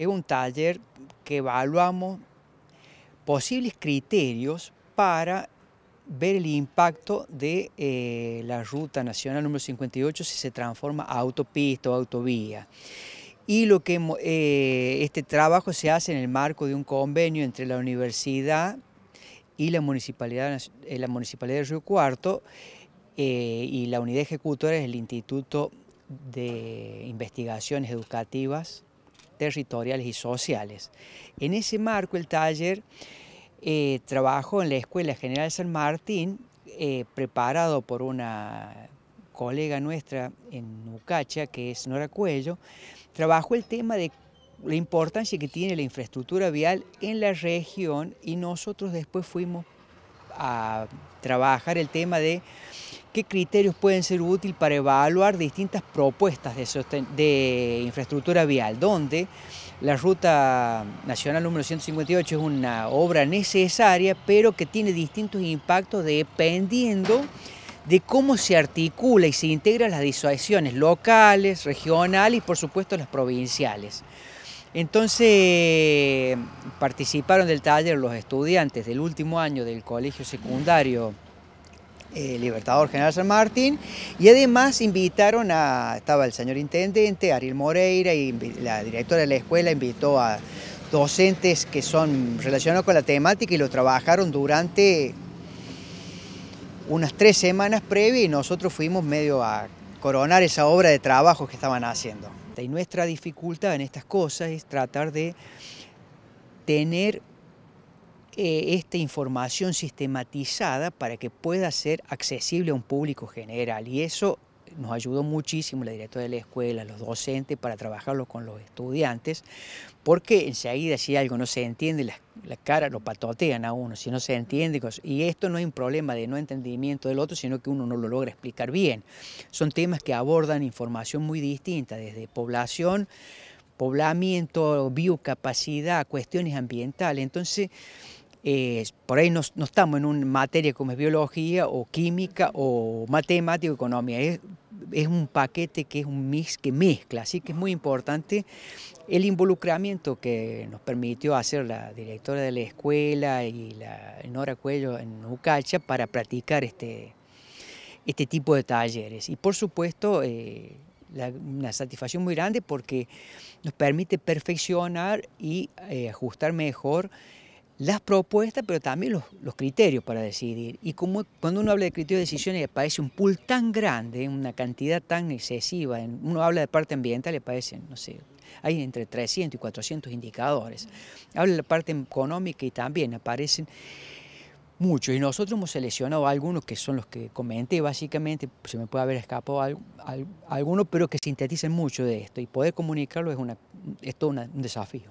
es un taller que evaluamos posibles criterios para ver el impacto de eh, la ruta nacional número 58 si se transforma a autopista o autovía. Y lo que eh, este trabajo se hace en el marco de un convenio entre la universidad y la Municipalidad, eh, la municipalidad de Río Cuarto y la unidad ejecutora es el Instituto de Investigaciones Educativas territoriales y sociales. En ese marco el taller eh, trabajó en la Escuela General San Martín, eh, preparado por una colega nuestra en Ucacha, que es Nora Cuello, trabajó el tema de la importancia que tiene la infraestructura vial en la región y nosotros después fuimos a, trabajar el tema de qué criterios pueden ser útiles para evaluar distintas propuestas de, de, infraestructura vial, donde la Ruta Nacional número 158 es una obra necesaria, pero que tiene distintos impactos dependiendo de cómo se articula y se integran las disuasiones locales, regionales y por supuesto las provinciales. Entonces participaron del taller los estudiantes del último año del colegio secundario eh, Libertador General San Martín y además invitaron a, estaba el señor intendente Ariel Moreira y la directora de la escuela invitó a docentes que son relacionados con la temática y lo trabajaron durante unas tres semanas previas y nosotros fuimos medio a coronar esa obra de trabajo que estaban haciendo. Y nuestra dificultad en estas cosas es tratar de tener eh, esta información sistematizada para que pueda ser accesible a un público general. Y eso nos ayudó muchísimo la directora de la escuela, los docentes, para trabajarlo con los estudiantes, porque enseguida si algo no se entiende, ...las la cara lo patotean a uno, si no se entiende, y esto no es un problema de no entendimiento del otro, sino que uno no lo logra explicar bien. Son temas que abordan información muy distinta, desde población, poblamiento, biocapacidad, cuestiones ambientales, entonces... Eh, por ahí no, estamos en una materia como es biología o química o matemática o economía, es un paquete que es un mix que mezcla, así que es muy importante el involucramiento que nos permitió hacer la directora de la escuela y la Nora Cuello en Ucacha para practicar este, este tipo de talleres. Y por supuesto, eh, la, una satisfacción muy grande porque nos permite perfeccionar y eh, ajustar mejor las propuestas, pero también los, criterios para decidir. Y como cuando uno habla de criterios de decisión... le parece un pool tan grande, una cantidad tan excesiva, uno habla de parte ambiental, le parecen, no sé, hay entre 300 y 400 indicadores. Habla de la parte económica y también aparecen muchos. Y nosotros hemos seleccionado algunos que son los que comenté, básicamente, se me puede haber escapado algunos, alguno, pero que sintetizan mucho de esto. Y poder comunicarlo es, todo un desafío.